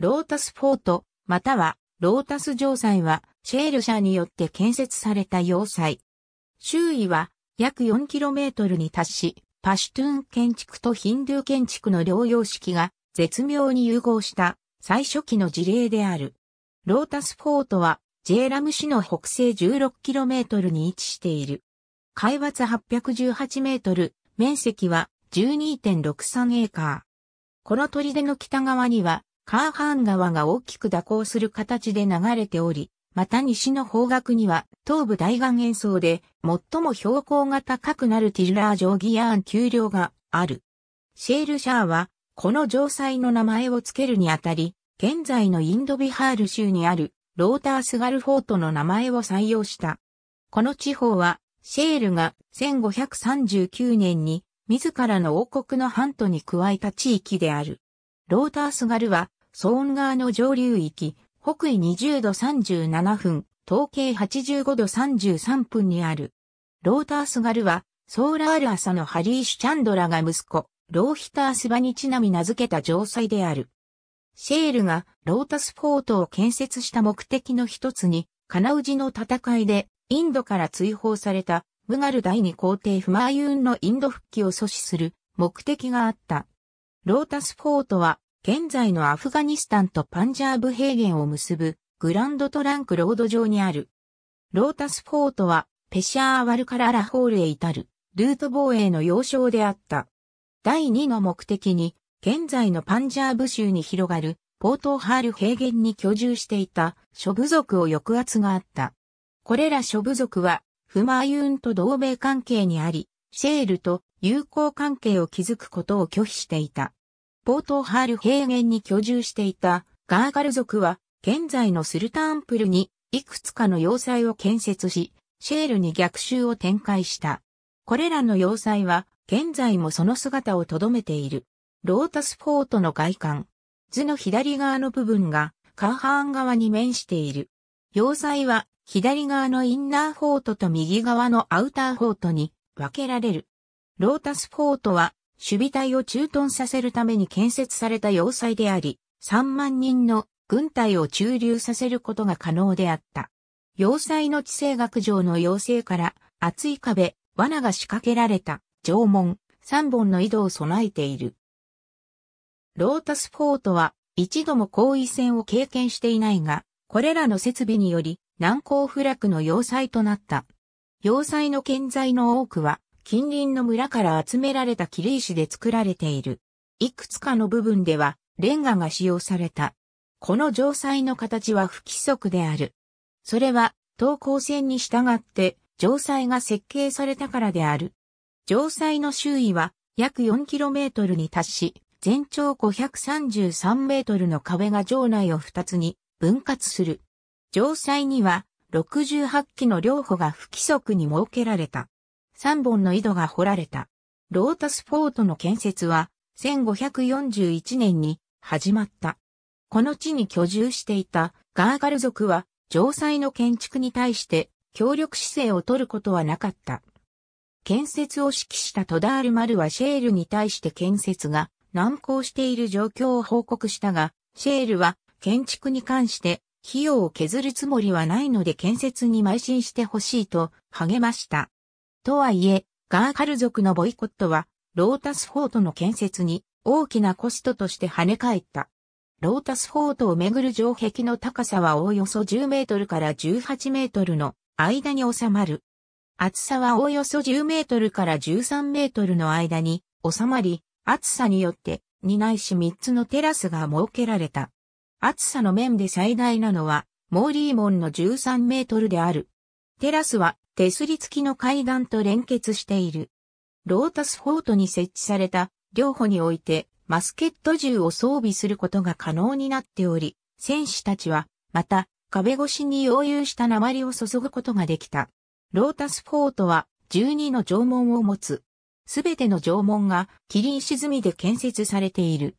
ロータスフォート、またはロータス城塞はシェール社によって建設された要塞。周囲は約 4km に達し、パシュトゥーン建築とヒンドゥー建築の両様式が絶妙に融合した最初期の事例である。ロータスフォートはジェーラム市の北西 16km に位置している。海抜 818m、面積は12.63エーカー。この砦の北側にはカーハーン川が大きく蛇行する形で流れており、また西の方角には東部大岩塩層で最も標高が高くなるティルラー城ギアーン丘陵がある。シェールシャーはこの城塞の名前を付けるにあたり、現在のインドビハール州にあるロータースガルフォートの名前を採用した。この地方はシェールが1539年に自らの王国のハントに加えた地域である。ロータースガルは、ソーン川の上流域、北緯20度37分、東経85度33分にある。ロータースガルは、ソーラール朝のハリー・シュチャンドラが息子、ローヒタースバにちなみ名付けた城塞である。シェールがロータスフォートを建設した目的の一つに、カナウジの戦いでインドから追放されたムガル第二皇帝フマーユーンのインド復帰を阻止する目的があった。ロータスフォートは、現在のアフガニスタンとパンジャーブ平原を結ぶグランドトランクロード上にある。ロータスフォートは、ペシャーワルカララホールへ至る、ルート防衛の要衝であった。第2の目的に、現在のパンジャーブ州に広がる、ポートハール平原に居住していた諸部族を抑圧があった。これら諸部族は、フマーユーンと同盟関係にあり、シェールと友好関係を築くことを拒否していた。ポートハール平原に居住していたガーガル族は現在のスルタンプルにいくつかの要塞を建設し、シェールに逆襲を展開した。これらの要塞は現在もその姿を留めている。ロータスフォートの外観。図の左側の部分がカーハーン側に面している。要塞は左側のインナーフォートと右側のアウターフォートに分けられる。ロータスフォートは、守備隊を駐屯させるために建設された要塞であり、3万人の軍隊を駐留させることが可能であった。要塞の地政学上の要請から厚い壁、罠が仕掛けられた、縄文、3本の井戸を備えている。ロータスフォートは一度も後位戦を経験していないが、これらの設備により難攻不落の要塞となった。要塞の建材の多くは近隣の村から集められた切り石で作られている。いくつかの部分ではレンガが使用された。この城塞の形は不規則である。それは、東高線に従って城塞が設計されたからである。城塞の周囲は約 4km に達し、全長 533m の壁が城内を2つに分割する。城塞には68基の両方が不規則に設けられた。3本の井戸が掘られた。ロータスフォートの建設は1541年に始まった。この地に居住していたガーガル族は城塞の建築に対して協力姿勢を取ることはなかった。建設を指揮したトダール・マルはシェールに対して建設が難航している状況を報告したが、シェールは建築に関して費用を削るつもりはないので建設に邁進してほしいと励ました。とはいえ、ガーカル族のボイコットは、ロータスフォートの建設に大きなコストとして跳ね返った。ロータスフォートをめぐる城壁の高さはおおよそ10メートルから18メートルの間に収まる。厚さはおおよそ10メートルから13メートルの間に収まり、厚さによって2ないし3つのテラスが設けられた。厚さの面で最大なのは、モーリーモンの13メートルである。テラスは手すり付きの階段と連結している。ロータスフォートに設置された両方においてマスケット銃を装備することが可能になっており、戦士たちはまた壁越しに溶融した鉛を注ぐことができた。ロータスフォートは12の縄文を持つ。すべての縄文が麟沈みで建設されている。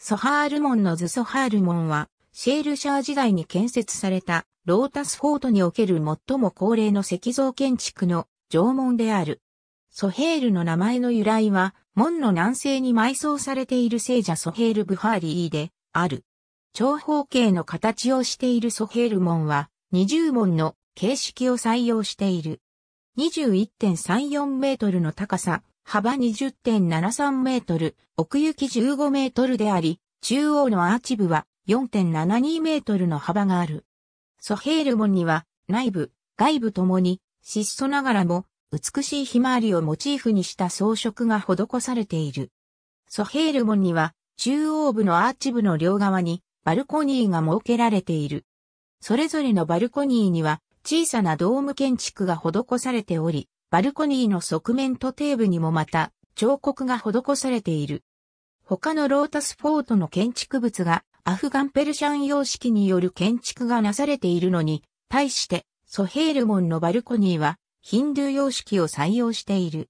ソハール門のズソハール門はシェールシャー時代に建設されたロータスフォートにおける最も高齢の石像建築の縄文である。ソヘールの名前の由来は、門の南西に埋葬されている聖者ソヘール・ブハーリーである。長方形の形をしているソヘール門は、二重門の形式を採用している。21.34メートルの高さ、幅20.73メートル、奥行き15メートルであり、中央のアーチ部は4.72メートルの幅がある。ソヘールンには、内部、外部ともに、質素ながらも、美しいひまわりをモチーフにした装飾が施されている。ソヘールンには、中央部のアーチ部の両側に、バルコニーが設けられている。それぞれのバルコニーには、小さなドーム建築が施されており、バルコニーの側面と底部にもまた、彫刻が施されている。他のロータスフォートの建築物がアフガンペルシャン様式による建築がなされているのに、対して、ソヘール門のバルコニーは、ヒンドゥー様式を採用している。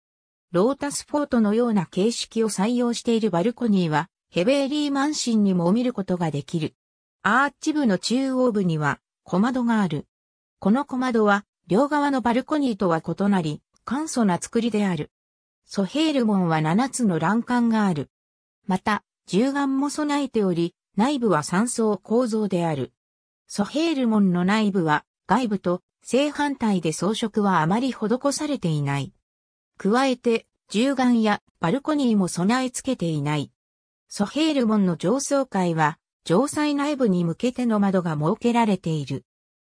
ロータスフォートのような形式を採用しているバルコニーは、ヘベーリーマンシンにも見ることができる。アーチ部の中央部には、小窓がある。この小窓は、両側のバルコニーとは異なり、簡素な作りである。ソヘール門は7つの欄干がある。また、銃眼も備えており、内部は三層構造である。ソヘール門の内部は外部と正反対で装飾はあまり施されていない。加えて、銃眼やバルコニーも備え付けていない。ソヘール門の上層階は、城塞内部に向けての窓が設けられている。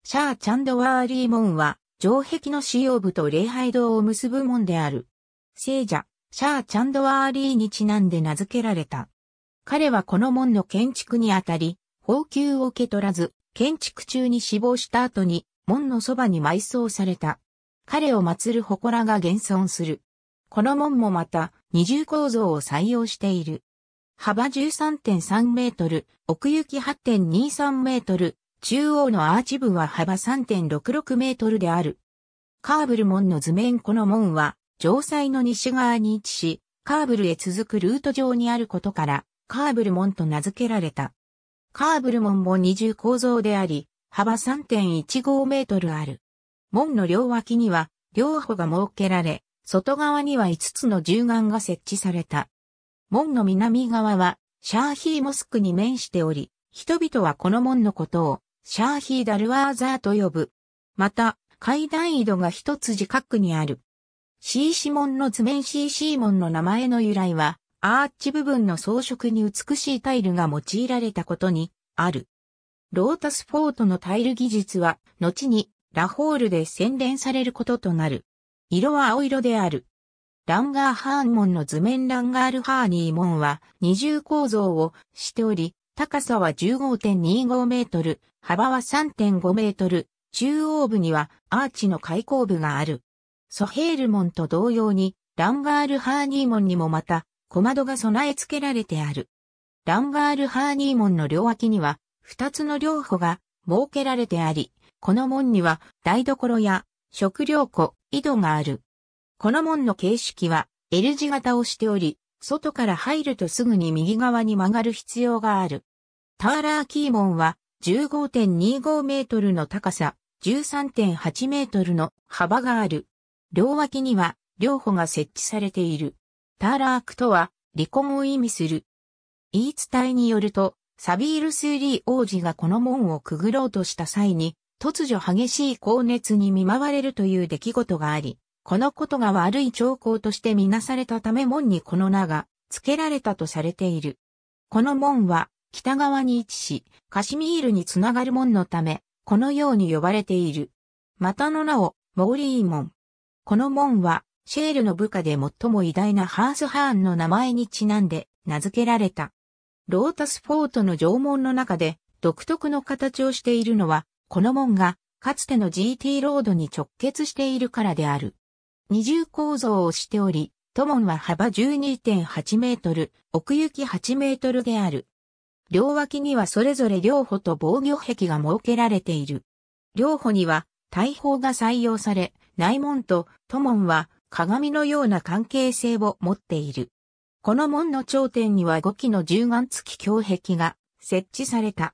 シャーチャンドワーリー門は、城壁の使用部と礼拝堂を結ぶ門である。聖者、シャーチャンドワーリーにちなんで名付けられた。彼はこの門の建築にあたり、宝給を受け取らず、建築中に死亡した後に、門のそばに埋葬された。彼を祀る祠が現存する。この門もまた、二重構造を採用している。幅13.3メートル、奥行き8.23メートル、中央のアーチ部は幅3.66メートルである。カーブル門の図面この門は、城塞の西側に位置し、カーブルへ続くルート上にあることから、カーブル門と名付けられた。カーブル門も二重構造であり、幅3.15メートルある。門の両脇には、両歩が設けられ、外側には5つの銃眼が設置された。門の南側は、シャーヒーモスクに面しており、人々はこの門のことを、シャーヒーダルワーザーと呼ぶ。また、階段井戸が一つ自にある。シーシモンの図面シーシーモンの名前の由来は、アーチ部分の装飾に美しいタイルが用いられたことにある。ロータスフォートのタイル技術は、後にラホールで洗練されることとなる。色は青色である。ランガーハーン門の図面ランガールハーニー門は二重構造をしており、高さは15.25メートル、幅は3.5メートル、中央部にはアーチの開口部がある。ソヘール門と同様に、ランガールハーニー門にもまた小窓が備え付けられてある。ランガール・ハーニー門の両脇には、二つの両歩が設けられてあり、この門には台所や食料庫、井戸がある。この門の形式は L 字型をしており、外から入るとすぐに右側に曲がる必要がある。ターラーキー門は15.25メートルの高さ、13.8メートルの幅がある。両脇には両歩が設置されている。ターラークとは離婚を意味する。言い伝えによると、サビールスーリー王子がこの門をくぐろうとした際に、突如激しい高熱に見舞われるという出来事があり、このことが悪い兆候としてみなされたため門にこの名が付けられたとされている。この門は北側に位置し、カシミールにつながる門のため、このように呼ばれている。またの名を、モーリー門。この門はシェールの部下で最も偉大なハース・ハーンの名前にちなんで名付けられた。ロータスフォートの城門の中で独特の形をしているのは、この門がかつての GT ロードに直結しているからである。二重構造をしており、都門は幅12.8メートル、奥行き8メートルである。両脇にはそれぞれ両歩と防御壁が設けられている。両歩には大砲が採用され、内門と都門は鏡のような関係性を持っている。この門の頂点には5基の銃眼付き胸壁が設置された。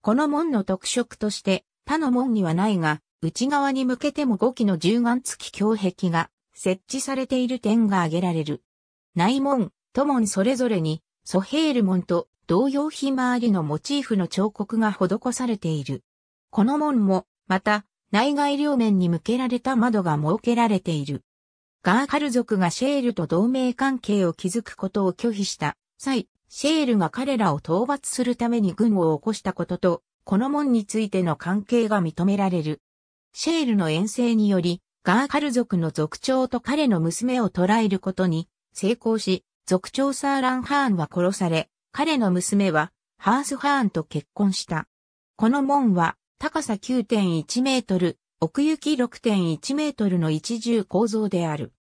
この門の特色として他の門にはないが、内側に向けても5基の銃眼付き胸壁が設置されている点が挙げられる。内門、都門それぞれに、ソヘール門と同様ひまわりのモチーフの彫刻が施されている。この門も、また、内外両面に向けられた窓が設けられている。ガーカル族がシェールと同盟関係を築くことを拒否した際、シェールが彼らを討伐するために軍を起こしたことと、この門についての関係が認められる。シェールの遠征により、ガーカル族の族長と彼の娘を捕らえることに成功し、族長サーラン・ハーンは殺され、彼の娘はハース・ハーンと結婚した。この門は高さ9.1メートル、奥行き6.1メートルの一重構造である。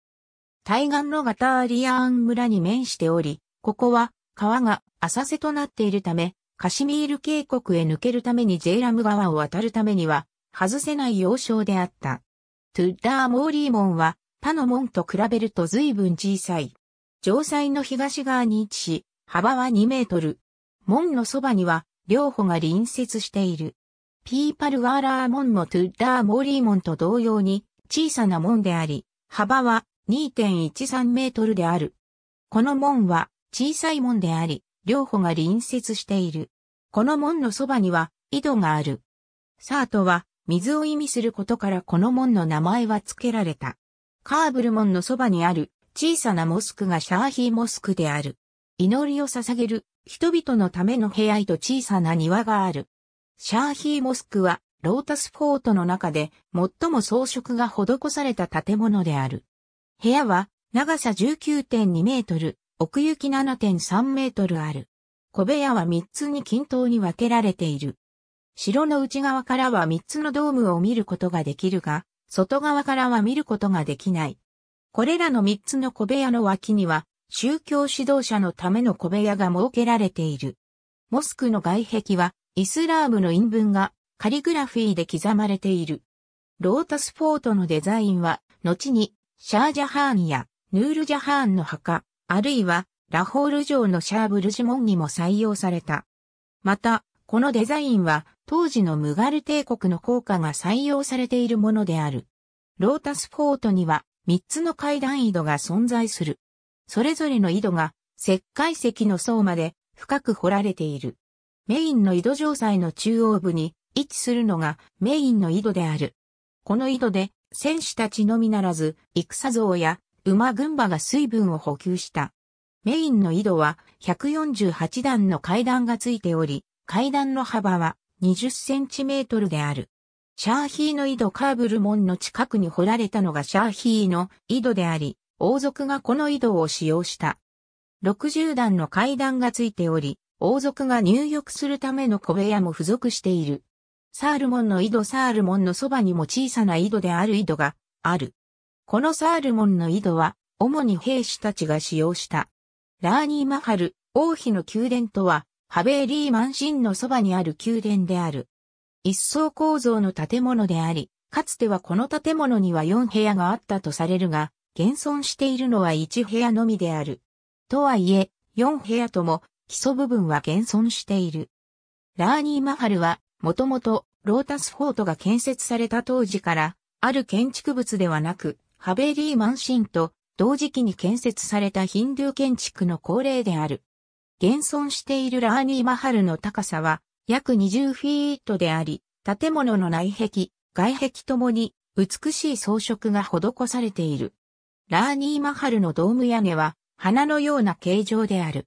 対岸のガターリアーン村に面しており、ここは川が浅瀬となっているため、カシミール渓谷へ抜けるためにジェイラム川を渡るためには外せない要衝であった。トゥッダー・モーリー門は他の門と比べると随分小さい。城塞の東側に位置し、幅は2メートル。門のそばには両方が隣接している。ピーパルワーラー門もトゥッダーモーリー門と同様に小さな門であり、幅は2.13メートルである。この門は小さい門であり、両方が隣接している。この門のそばには井戸がある。サートは水を意味することからこの門の名前は付けられた。カーブル門のそばにある小さなモスクがシャーヒーモスクである。祈りを捧げる人々のための部屋と小さな庭がある。シャーヒーモスクは、ロータスフォートの中で最も装飾が施された建物である。部屋は長さ19.2メートル、奥行き7.3メートルある。小部屋は3つに均等に分けられている。城の内側からは3つのドームを見ることができるが、外側からは見ることができない。これらの3つの小部屋の脇には、宗教指導者のための小部屋が設けられている。モスクの外壁はイスラームの陰文がカリグラフィーで刻まれている。ロータスフォートのデザインは、後にシャージャハーンやヌールジャハーンの墓、あるいはラホール城のシャーブルジモンにも採用された。また、このデザインは当時のムガル帝国の効果が採用されているものである。ロータスフォートには3つの階段井戸が存在する。それぞれの井戸が石灰石の層まで深く掘られている。メインの井戸城塞の中央部に位置するのがメインの井戸である。この井戸で戦士たちのみならず、戦像や馬群馬が水分を補給した。メインの井戸は148段の階段がついており、階段の幅は20センチメートルである。シャーヒーの井戸カーブル門の近くに掘られたのがシャーヒーの井戸であり、王族がこの井戸を使用した。60段の階段がついており、王族が入浴するための小部屋も付属している。サールモンの井戸サールモンのそばにも小さな井戸である井戸がある。このサールモンの井戸は、主に兵士たちが使用した。ラーニーマハル、王妃の宮殿とは、ハベーリーマンシンのそばにある宮殿である。一層構造の建物であり、かつてはこの建物には4部屋があったとされるが、現存しているのは1部屋のみである。とはいえ、4部屋とも基礎部分は現存している。ラーニー・マハルは、もともとロータスフォートが建設された当時から、ある建築物ではなく、ハベリー・マンシンと同時期に建設されたヒンドゥー建築の恒例である。現存しているラーニー・マハルの高さは約20フィートであり、建物の内壁、外壁ともに美しい装飾が施されている。ラーニー・マハルのドーム屋根は花のような形状である。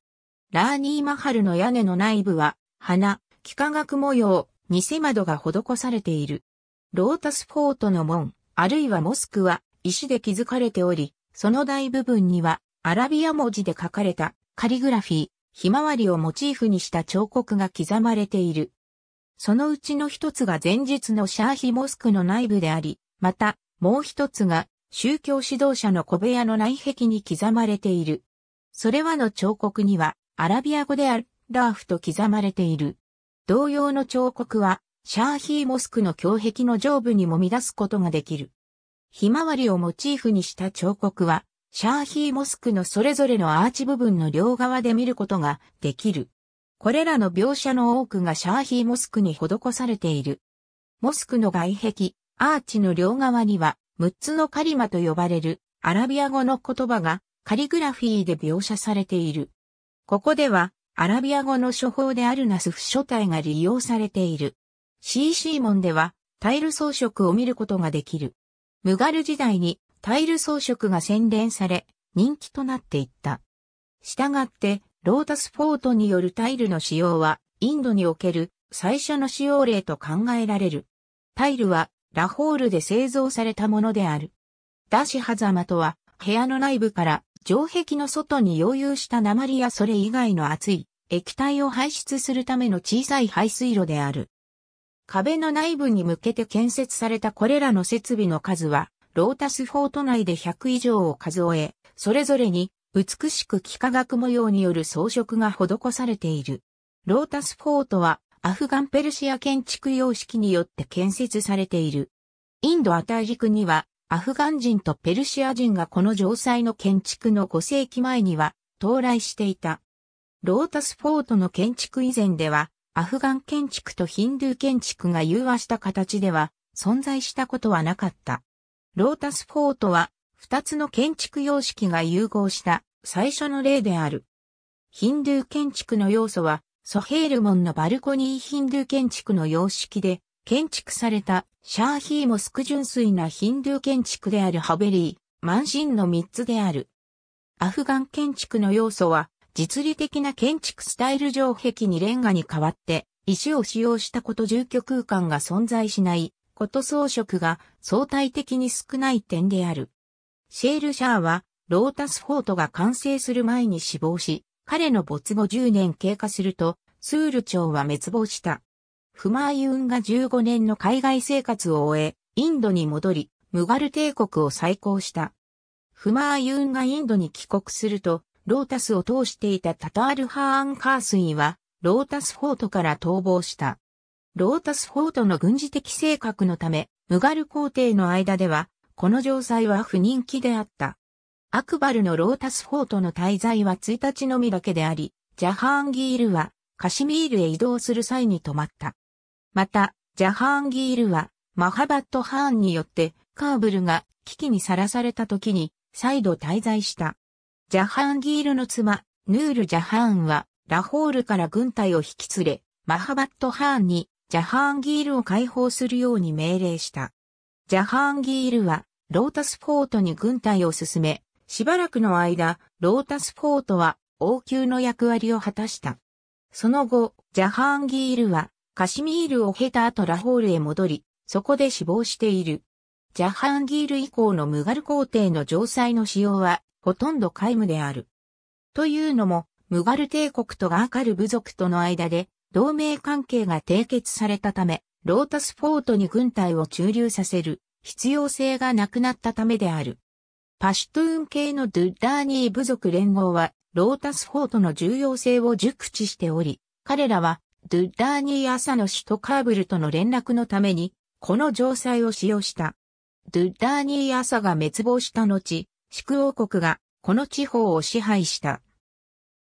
ラーニーマハルの屋根の内部は、花、幾何学模様、偽窓が施されている。ロータスフォートの門、あるいはモスクは、石で築かれており、その大部分には、アラビア文字で書かれた、カリグラフィー、ひまわりをモチーフにした彫刻が刻まれている。そのうちの一つが前日のシャーヒモスクの内部であり、また、もう一つが、宗教指導者の小部屋の内壁に刻まれている。それはの彫刻には、アラビア語である、ラーフと刻まれている。同様の彫刻は、シャーヒーモスクの胸壁の上部にも出すことができる。ひまわりをモチーフにした彫刻は、シャーヒーモスクのそれぞれのアーチ部分の両側で見ることができる。これらの描写の多くがシャーヒーモスクに施されている。モスクの外壁、アーチの両側には、6つのカリマと呼ばれるアラビア語の言葉がカリグラフィーで描写されている。ここでは、アラビア語の処方であるナスフ書体が利用されている。CC 門では、タイル装飾を見ることができる。ムガル時代にタイル装飾が洗練され、人気となっていった。従って、ロータスフォートによるタイルの使用は、インドにおける最初の使用例と考えられる。タイルは、ラホールで製造されたものである。ダシハザマとは、部屋の内部から城壁の外に溶融した鉛やそれ以外の熱い液体を排出するための小さい排水路である。壁の内部に向けて建設されたこれらの設備の数は、ロータスフォート内で100以上を数え、それぞれに美しく幾何学模様による装飾が施されている。ロータスフォートはアフガンペルシア建築様式によって建設されている。インドアタ大陸にはアフガン人とペルシア人がこの城塞の建築の5世紀前には到来していた。ロータスフォートの建築以前では、アフガン建築とヒンドゥー建築が融和した形では存在したことはなかった。ロータスフォートは2つの建築様式が融合した最初の例である。ヒンドゥー建築の要素はソヘールモンのバルコニーヒンドゥー建築の様式で建築されたシャーヒーモスク純粋なヒンドゥー建築であるハベリー、マンシンの3つである。アフガン建築の要素は、実利的な建築スタイル城壁にレンガに代わって、石を使用したこと住居空間が存在しない、こと装飾が相対的に少ない点である。シェール・シャーは、ロータスフォートが完成する前に死亡し、彼の没後10年経過すると、スール町は滅亡した。フマーユーンが15年の海外生活を終え、インドに戻り、ムガル帝国を再興した。フマーユーンがインドに帰国すると、ロータスを通していたタタールハーン・カースイは、ロータスフォートから逃亡した。ロータスフォートの軍事的性格のため、ムガル皇帝の間では、この城塞は不人気であった。アクバルのロータスフォートの滞在は1日のみだけであり、ジャハーンギールはカシミールへ移動する際に止まった。また、ジャハンギールは、マハバット・ハーンによって、カーブルが危機にさらされた時に、再度滞在した。ジャハンギールの妻、ヌール・ジャハーンは、ラホールから軍隊を引き連れ、マハバット・ハーンに、ジャハーンギールを解放するように命令した。ジャハーンギールは、ロータスフォートに軍隊を進め、しばらくの間、ロータスフォートは王宮の役割を果たした。その後、ジャハンギールはカシミールを経た後ラホールへ戻り、そこで死亡している。ジャハンギール以降のムガル皇帝の城塞の使用は、ほとんど皆無である。というのも、ムガル帝国とガーカル部族との間で、同盟関係が締結されたため、ロータスフォートに軍隊を駐留させる必要性がなくなったためである。パシュトゥーン系のドゥッダーニー部族連合は、ロータスフォートの重要性を熟知しており、彼らはドゥッダーニー朝の首都カーブルとの連絡のために、この城塞を使用した。ドゥッダーニー朝が滅亡した後、宿王国がこの地方を支配した。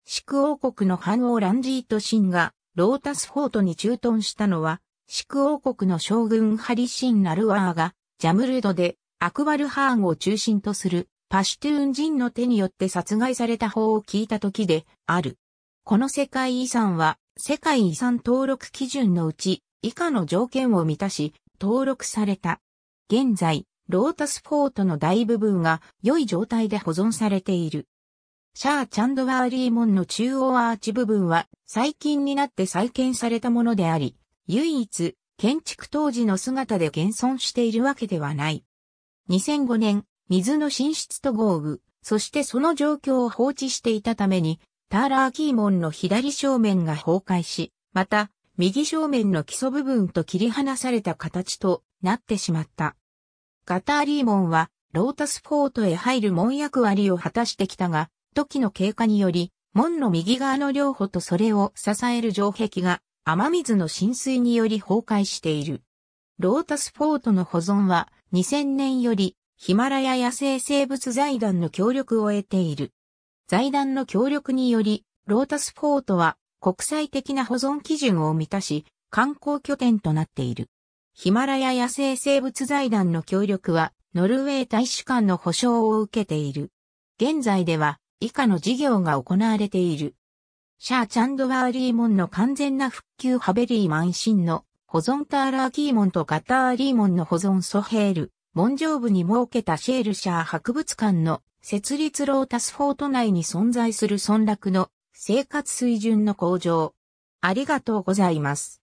宿王国の藩王ランジート・シンがロータスフォートに駐屯したのは、宿王国の将軍ハリシン・ナルワーがジャムルドでアクバルハーンを中心とするパシュトゥーン人の手によって殺害された法を聞いた時である。この世界遺産は世界遺産登録基準のうち以下の条件を満たし登録された。現在、ロータスフォートの大部分が良い状態で保存されている。シャーチャンドワーリー門の中央アーチ部分は最近になって再建されたものであり、唯一建築当時の姿で現存しているわけではない。2005年、水の浸出と豪雨、そしてその状況を放置していたためにターラーキー門の左正面が崩壊し、また、右正面の基礎部分と切り離された形となってしまった。ガターリー門は、ロータスフォートへ入る門役割を果たしてきたが、時の経過により、門の右側の両方とそれを支える城壁が、雨水の浸水により崩壊している。ロータスフォートの保存は、2000年より、ヒマラヤ野生生物財団の協力を得ている。財団の協力により、ロータスフォートは国際的な保存基準を満たし、観光拠点となっている。ヒマラヤ野生生物財団の協力は、ノルウェー大使館の保証を受けている。現在では、以下の事業が行われている。シャーチャンドワーリーモンの完全な復旧ハベリーマンシンの保存ターラーキーモンとガターリーモンの保存ソヘール、門上部に設けたシェールシャー博物館の設立ロータスフォート内に存在する村落の生活水準の向上。ありがとうございます。